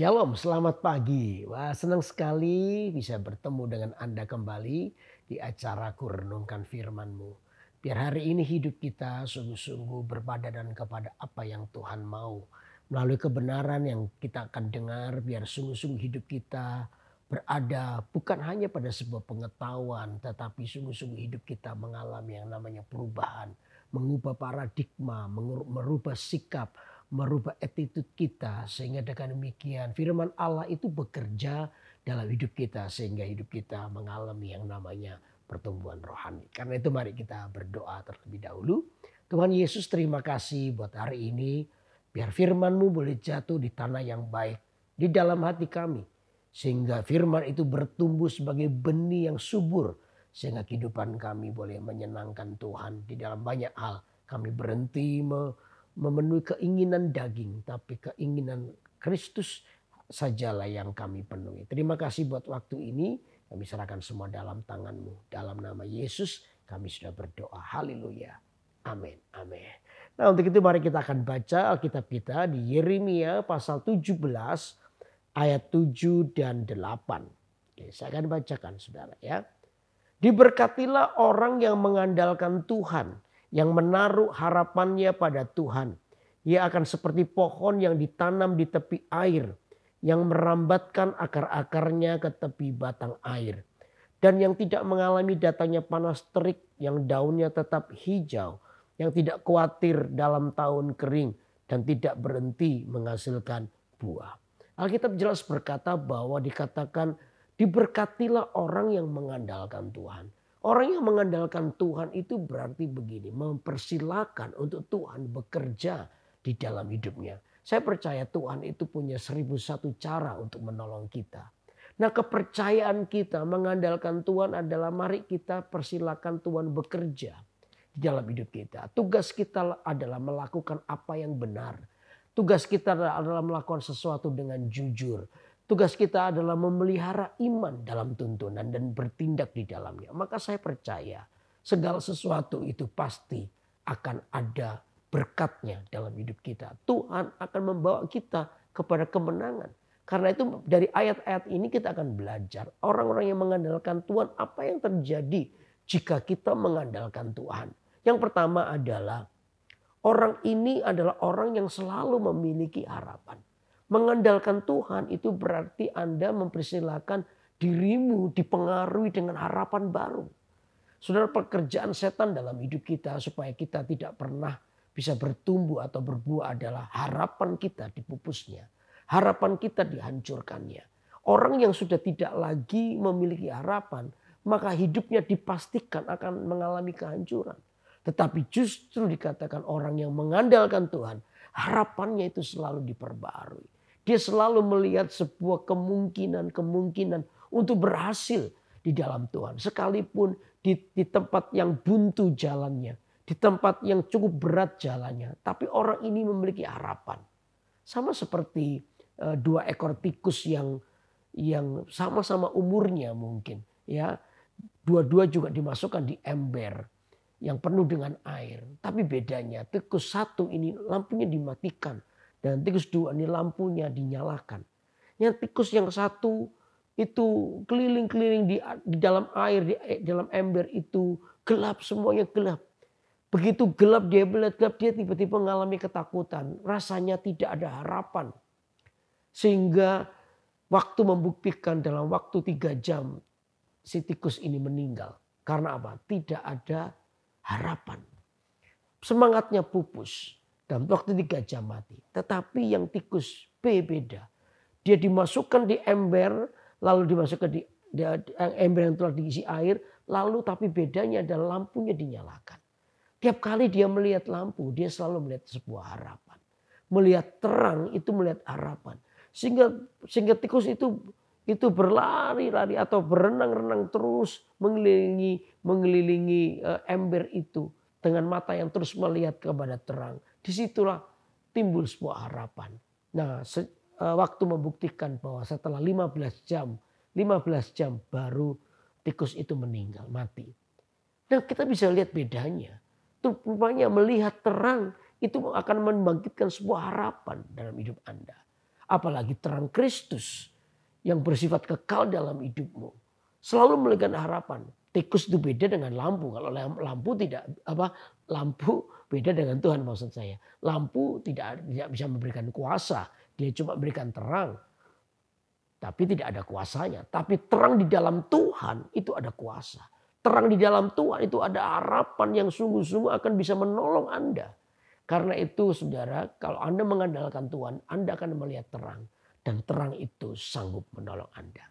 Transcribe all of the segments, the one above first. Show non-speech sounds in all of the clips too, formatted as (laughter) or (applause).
Shalom, selamat pagi. Wah, senang sekali bisa bertemu dengan Anda kembali di acara Kurenungkan Firman-Mu. Biar hari ini hidup kita sungguh-sungguh dan kepada apa yang Tuhan mau. Melalui kebenaran yang kita akan dengar, biar sungguh-sungguh hidup kita berada bukan hanya pada sebuah pengetahuan, tetapi sungguh-sungguh hidup kita mengalami yang namanya perubahan, mengubah paradigma, merubah sikap, merubah attitude kita sehingga dengan demikian firman Allah itu bekerja dalam hidup kita sehingga hidup kita mengalami yang namanya pertumbuhan rohani. Karena itu mari kita berdoa terlebih dahulu. Tuhan Yesus terima kasih buat hari ini. Biar firmanmu boleh jatuh di tanah yang baik. Di dalam hati kami. Sehingga firman itu bertumbuh sebagai benih yang subur. Sehingga kehidupan kami boleh menyenangkan Tuhan di dalam banyak hal. Kami berhenti memenuhi keinginan daging, tapi keinginan Kristus sajalah yang kami penuhi. Terima kasih buat waktu ini. Kami serahkan semua dalam tanganmu. Dalam nama Yesus kami sudah berdoa. Haleluya. Amin. Amin. Nah untuk itu mari kita akan baca Alkitab kita di Yeremia pasal 17 ayat 7 dan 8. Oke, saya akan bacakan saudara ya. Diberkatilah orang yang mengandalkan Tuhan yang menaruh harapannya pada Tuhan. Ia akan seperti pohon yang ditanam di tepi air, yang merambatkan akar-akarnya ke tepi batang air, dan yang tidak mengalami datangnya panas terik, yang daunnya tetap hijau, yang tidak khawatir dalam tahun kering, dan tidak berhenti menghasilkan buah. Alkitab jelas berkata bahwa dikatakan, "Diberkatilah orang yang mengandalkan Tuhan." Orang yang mengandalkan Tuhan itu berarti begini, mempersilahkan untuk Tuhan bekerja di dalam hidupnya. Saya percaya Tuhan itu punya seribu satu cara untuk menolong kita. Nah kepercayaan kita mengandalkan Tuhan adalah mari kita persilakan Tuhan bekerja di dalam hidup kita. Tugas kita adalah melakukan apa yang benar. Tugas kita adalah melakukan sesuatu dengan jujur Tugas kita adalah memelihara iman dalam tuntunan dan bertindak di dalamnya. Maka saya percaya segala sesuatu itu pasti akan ada berkatnya dalam hidup kita. Tuhan akan membawa kita kepada kemenangan. Karena itu dari ayat-ayat ini kita akan belajar. Orang-orang yang mengandalkan Tuhan apa yang terjadi jika kita mengandalkan Tuhan. Yang pertama adalah orang ini adalah orang yang selalu memiliki harapan. Mengandalkan Tuhan itu berarti Anda mempersilahkan dirimu dipengaruhi dengan harapan baru. Saudara pekerjaan setan dalam hidup kita supaya kita tidak pernah bisa bertumbuh atau berbuah adalah harapan kita dipupusnya. Harapan kita dihancurkannya. Orang yang sudah tidak lagi memiliki harapan maka hidupnya dipastikan akan mengalami kehancuran. Tetapi justru dikatakan orang yang mengandalkan Tuhan harapannya itu selalu diperbarui. Dia selalu melihat sebuah kemungkinan-kemungkinan untuk berhasil di dalam Tuhan. Sekalipun di, di tempat yang buntu jalannya, di tempat yang cukup berat jalannya, tapi orang ini memiliki harapan. Sama seperti eh, dua ekor tikus yang yang sama-sama umurnya mungkin, ya. Dua-dua juga dimasukkan di ember yang penuh dengan air, tapi bedanya tikus satu ini lampunya dimatikan, dan tikus dua ini lampunya dinyalakan. Yang tikus yang satu itu keliling-keliling di, di dalam air, di, di eh, dalam ember itu gelap, semuanya gelap. Begitu gelap dia melihat gelap dia tiba-tiba mengalami ketakutan. Rasanya tidak ada harapan. Sehingga waktu membuktikan dalam waktu tiga jam si tikus ini meninggal. Karena apa? Tidak ada harapan. Semangatnya pupus. Dalam waktu tiga jam mati. Tetapi yang tikus B beda. Dia dimasukkan di ember, lalu dimasukkan di, di ember yang telah diisi air, lalu tapi bedanya adalah lampunya dinyalakan. Tiap kali dia melihat lampu, dia selalu melihat sebuah harapan. Melihat terang itu melihat harapan. Sehingga sehingga tikus itu itu berlari-lari atau berenang-renang terus mengelilingi mengelilingi eh, ember itu dengan mata yang terus melihat kepada terang. Disitulah timbul sebuah harapan. Nah, e, waktu membuktikan bahwa setelah 15 jam, 15 jam baru tikus itu meninggal, mati. Nah, kita bisa lihat bedanya. rupanya melihat terang itu akan membangkitkan sebuah harapan dalam hidup Anda. Apalagi terang Kristus yang bersifat kekal dalam hidupmu. Selalu memberikan harapan. Tikus itu beda dengan lampu. Kalau lampu tidak apa lampu beda dengan Tuhan maksud saya. Lampu tidak tidak bisa memberikan kuasa, dia cuma memberikan terang. Tapi tidak ada kuasanya. Tapi terang di dalam Tuhan itu ada kuasa. Terang di dalam Tuhan itu ada harapan yang sungguh-sungguh akan bisa menolong Anda. Karena itu saudara, kalau Anda mengandalkan Tuhan, Anda akan melihat terang. Dan terang itu sanggup menolong Anda.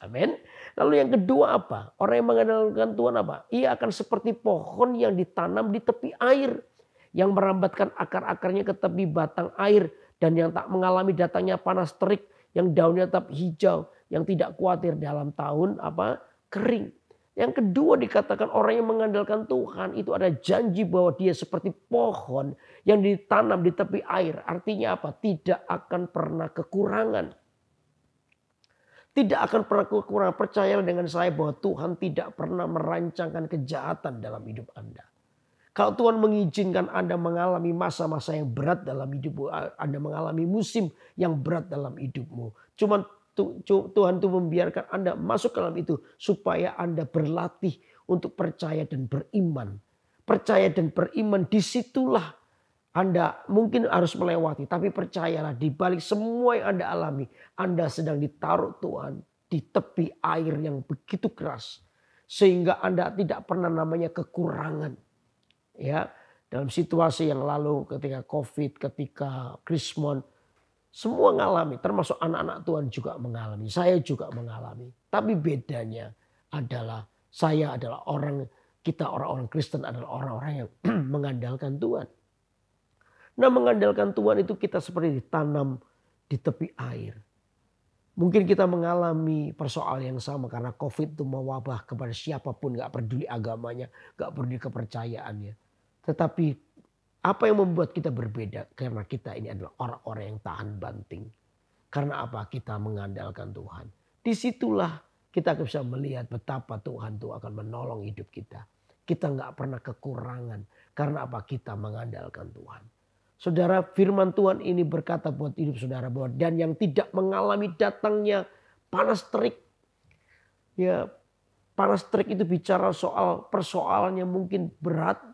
Amin. Lalu yang kedua apa? Orang yang mengandalkan Tuhan apa? Ia akan seperti pohon yang ditanam di tepi air. Yang merambatkan akar-akarnya ke tepi batang air. Dan yang tak mengalami datangnya panas terik. Yang daunnya tetap hijau. Yang tidak khawatir dalam tahun apa kering. Yang kedua dikatakan orang yang mengandalkan Tuhan itu ada janji bahwa dia seperti pohon yang ditanam di tepi air. Artinya apa? Tidak akan pernah kekurangan. Tidak akan pernah kurang percaya dengan saya bahwa Tuhan tidak pernah merancangkan kejahatan dalam hidup Anda. Kalau Tuhan mengizinkan Anda mengalami masa-masa yang berat dalam hidupmu, Anda mengalami musim yang berat dalam hidupmu. Cuman Tuhan itu membiarkan Anda masuk ke dalam itu supaya Anda berlatih untuk percaya dan beriman. Percaya dan beriman disitulah anda mungkin harus melewati, tapi percayalah di balik semua yang Anda alami, Anda sedang ditaruh Tuhan di tepi air yang begitu keras sehingga Anda tidak pernah namanya kekurangan. Ya, dalam situasi yang lalu ketika Covid, ketika Krismon, semua mengalami, termasuk anak-anak Tuhan juga mengalami, saya juga mengalami. Tapi bedanya adalah saya adalah orang kita orang-orang Kristen adalah orang-orang yang (clears throat) mengandalkan Tuhan Nah mengandalkan Tuhan itu kita seperti ditanam di tepi air. Mungkin kita mengalami persoal yang sama karena COVID itu mewabah kepada siapapun. Gak peduli agamanya, gak peduli kepercayaannya. Tetapi apa yang membuat kita berbeda? Karena kita ini adalah orang-orang yang tahan banting. Karena apa? Kita mengandalkan Tuhan. Disitulah kita akan bisa melihat betapa Tuhan itu akan menolong hidup kita. Kita gak pernah kekurangan. Karena apa? Kita mengandalkan Tuhan. Saudara firman Tuhan ini berkata buat hidup saudara bahwa dan yang tidak mengalami datangnya panas terik. Ya, panas terik itu bicara soal persoalan yang mungkin berat,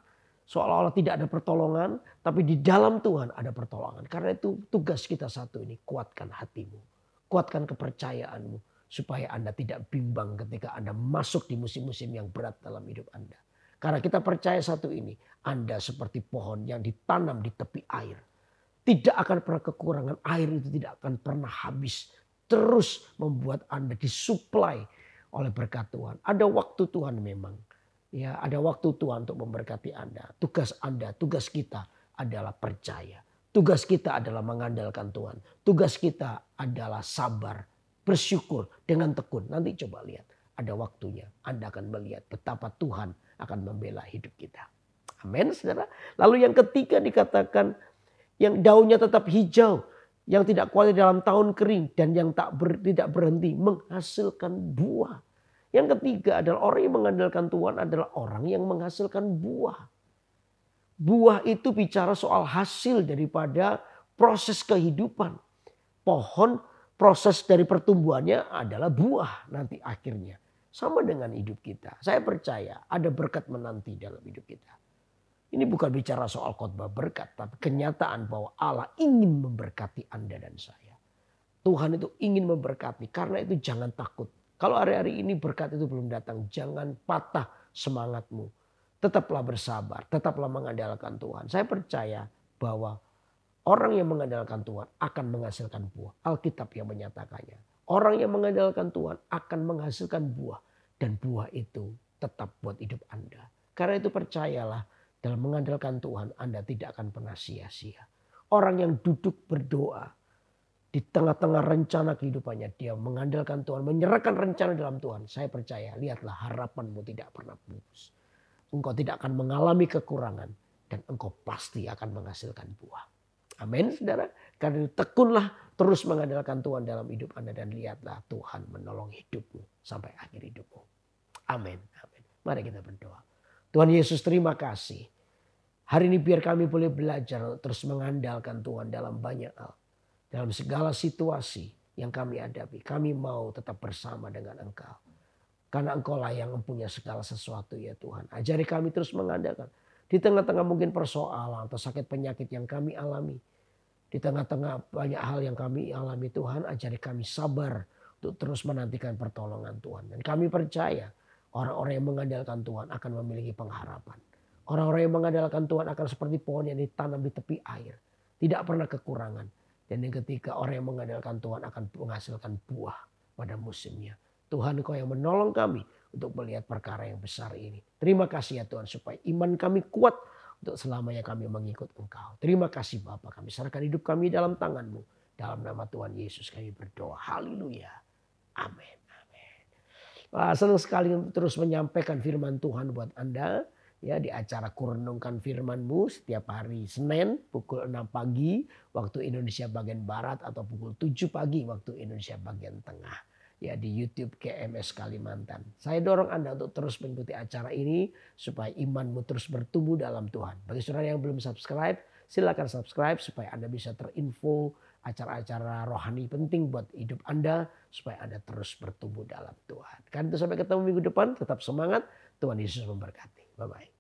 seolah-olah tidak ada pertolongan, tapi di dalam Tuhan ada pertolongan. Karena itu tugas kita satu ini, kuatkan hatimu, kuatkan kepercayaanmu supaya Anda tidak bimbang ketika Anda masuk di musim-musim yang berat dalam hidup Anda. Karena kita percaya satu ini, Anda seperti pohon yang ditanam di tepi air. Tidak akan pernah kekurangan air itu tidak akan pernah habis. Terus membuat Anda disuplai oleh berkat Tuhan. Ada waktu Tuhan memang. Ya, ada waktu Tuhan untuk memberkati Anda. Tugas Anda, tugas kita adalah percaya. Tugas kita adalah mengandalkan Tuhan. Tugas kita adalah sabar, bersyukur dengan tekun. Nanti coba lihat, ada waktunya. Anda akan melihat betapa Tuhan akan membela hidup kita. Amin, saudara. Lalu yang ketiga dikatakan yang daunnya tetap hijau, yang tidak kuat dalam tahun kering dan yang tak ber, tidak berhenti menghasilkan buah. Yang ketiga adalah orang yang mengandalkan Tuhan adalah orang yang menghasilkan buah. Buah itu bicara soal hasil daripada proses kehidupan. Pohon proses dari pertumbuhannya adalah buah nanti akhirnya. Sama dengan hidup kita. Saya percaya ada berkat menanti dalam hidup kita. Ini bukan bicara soal khotbah berkat, tapi kenyataan bahwa Allah ingin memberkati Anda dan saya. Tuhan itu ingin memberkati, karena itu jangan takut. Kalau hari-hari ini berkat itu belum datang, jangan patah semangatmu. Tetaplah bersabar, tetaplah mengandalkan Tuhan. Saya percaya bahwa orang yang mengandalkan Tuhan akan menghasilkan buah. Alkitab yang menyatakannya. Orang yang mengandalkan Tuhan akan menghasilkan buah. Dan buah itu tetap buat hidup Anda. Karena itu percayalah dalam mengandalkan Tuhan Anda tidak akan pernah sia-sia. Orang yang duduk berdoa di tengah-tengah rencana kehidupannya dia mengandalkan Tuhan, menyerahkan rencana dalam Tuhan. Saya percaya, lihatlah harapanmu tidak pernah putus. Engkau tidak akan mengalami kekurangan dan engkau pasti akan menghasilkan buah. Amin, Saudara. Karena tekunlah terus mengandalkan Tuhan dalam hidup Anda dan lihatlah Tuhan menolong hidupmu sampai akhir hidupmu. Amin. Amin. Mari kita berdoa. Tuhan Yesus terima kasih. Hari ini biar kami boleh belajar terus mengandalkan Tuhan dalam banyak hal. Dalam segala situasi yang kami hadapi. Kami mau tetap bersama dengan Engkau. Karena Engkau lah yang mempunyai segala sesuatu ya Tuhan. Ajari kami terus mengandalkan. Di tengah-tengah mungkin persoalan atau sakit penyakit yang kami alami. Di tengah-tengah banyak hal yang kami alami Tuhan, ajari kami sabar untuk terus menantikan pertolongan Tuhan. Dan kami percaya orang-orang yang mengandalkan Tuhan akan memiliki pengharapan. Orang-orang yang mengandalkan Tuhan akan seperti pohon yang ditanam di tepi air. Tidak pernah kekurangan. Dan yang ketiga orang yang mengandalkan Tuhan akan menghasilkan buah pada musimnya. Tuhan kau yang menolong kami untuk melihat perkara yang besar ini. Terima kasih ya Tuhan supaya iman kami kuat untuk selamanya kami mengikut Engkau. Terima kasih Bapa, kami serahkan hidup kami dalam tanganmu, Dalam nama Tuhan Yesus kami berdoa. Haleluya. Amin. Amin. Wah, senang sekali terus menyampaikan firman Tuhan buat Anda ya di acara Kurenungkan Firmanmu setiap hari Senin pukul 6 pagi waktu Indonesia bagian barat atau pukul 7 pagi waktu Indonesia bagian tengah ya di YouTube KMS Kalimantan. Saya dorong Anda untuk terus mengikuti acara ini supaya imanmu terus bertumbuh dalam Tuhan. Bagi saudara yang belum subscribe, silakan subscribe supaya Anda bisa terinfo acara-acara rohani penting buat hidup Anda supaya Anda terus bertumbuh dalam Tuhan. Karena itu sampai ketemu minggu depan, tetap semangat. Tuhan Yesus memberkati. Bye-bye.